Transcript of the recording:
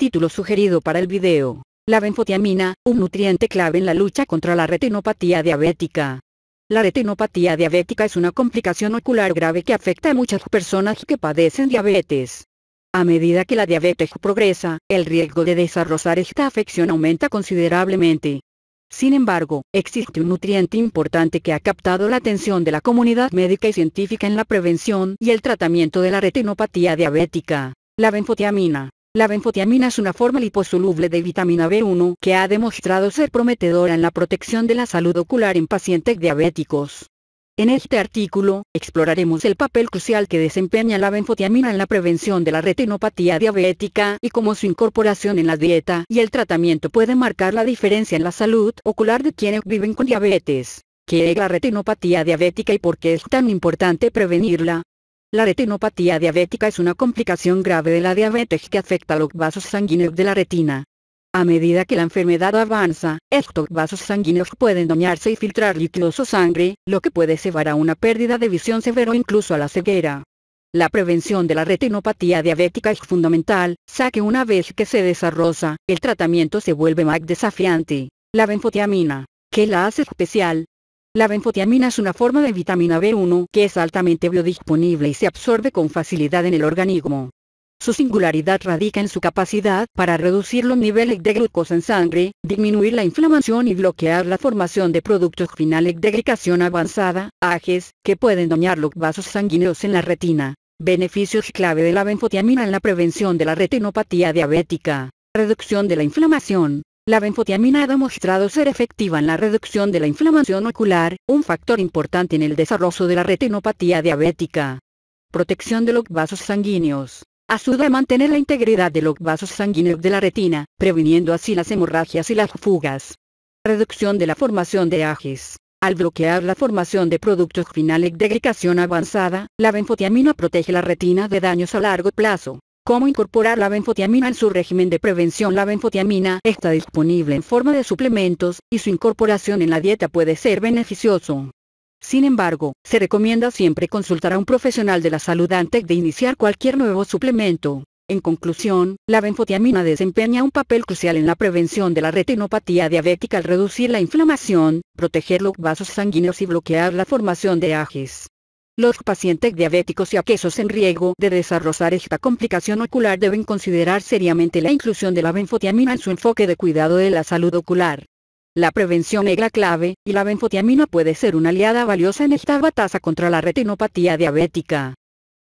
Título sugerido para el video. La benfotiamina, un nutriente clave en la lucha contra la retinopatía diabética. La retinopatía diabética es una complicación ocular grave que afecta a muchas personas que padecen diabetes. A medida que la diabetes progresa, el riesgo de desarrollar esta afección aumenta considerablemente. Sin embargo, existe un nutriente importante que ha captado la atención de la comunidad médica y científica en la prevención y el tratamiento de la retinopatía diabética, la benfotiamina. La benfotiamina es una forma liposoluble de vitamina B1 que ha demostrado ser prometedora en la protección de la salud ocular en pacientes diabéticos. En este artículo, exploraremos el papel crucial que desempeña la benfotiamina en la prevención de la retinopatía diabética y cómo su incorporación en la dieta y el tratamiento puede marcar la diferencia en la salud ocular de quienes viven con diabetes. ¿Qué es la retinopatía diabética y por qué es tan importante prevenirla? La retinopatía diabética es una complicación grave de la diabetes que afecta los vasos sanguíneos de la retina. A medida que la enfermedad avanza, estos vasos sanguíneos pueden dañarse y filtrar líquidos o sangre, lo que puede llevar a una pérdida de visión severa o incluso a la ceguera. La prevención de la retinopatía diabética es fundamental, ya que una vez que se desarrolla, el tratamiento se vuelve más desafiante. La benfotiamina, que la hace especial, la benfotiamina es una forma de vitamina B1 que es altamente biodisponible y se absorbe con facilidad en el organismo. Su singularidad radica en su capacidad para reducir los niveles de glucosa en sangre, disminuir la inflamación y bloquear la formación de productos finales de glicación avanzada, AGES, que pueden dañar los vasos sanguíneos en la retina. Beneficios clave de la benfotiamina en la prevención de la retinopatía diabética. Reducción de la inflamación, la benfotiamina ha demostrado ser efectiva en la reducción de la inflamación ocular, un factor importante en el desarrollo de la retinopatía diabética. Protección de los vasos sanguíneos. Ayuda a mantener la integridad de los vasos sanguíneos de la retina, previniendo así las hemorragias y las fugas. Reducción de la formación de ajes. Al bloquear la formación de productos finales de glicación avanzada, la benfotiamina protege la retina de daños a largo plazo cómo incorporar la benfotiamina en su régimen de prevención. La benfotiamina está disponible en forma de suplementos, y su incorporación en la dieta puede ser beneficioso. Sin embargo, se recomienda siempre consultar a un profesional de la salud antes de iniciar cualquier nuevo suplemento. En conclusión, la benfotiamina desempeña un papel crucial en la prevención de la retinopatía diabética al reducir la inflamación, proteger los vasos sanguíneos y bloquear la formación de ajes. Los pacientes diabéticos y aquesos en riesgo de desarrollar esta complicación ocular deben considerar seriamente la inclusión de la benfotiamina en su enfoque de cuidado de la salud ocular. La prevención es la clave, y la benfotiamina puede ser una aliada valiosa en esta batalla contra la retinopatía diabética.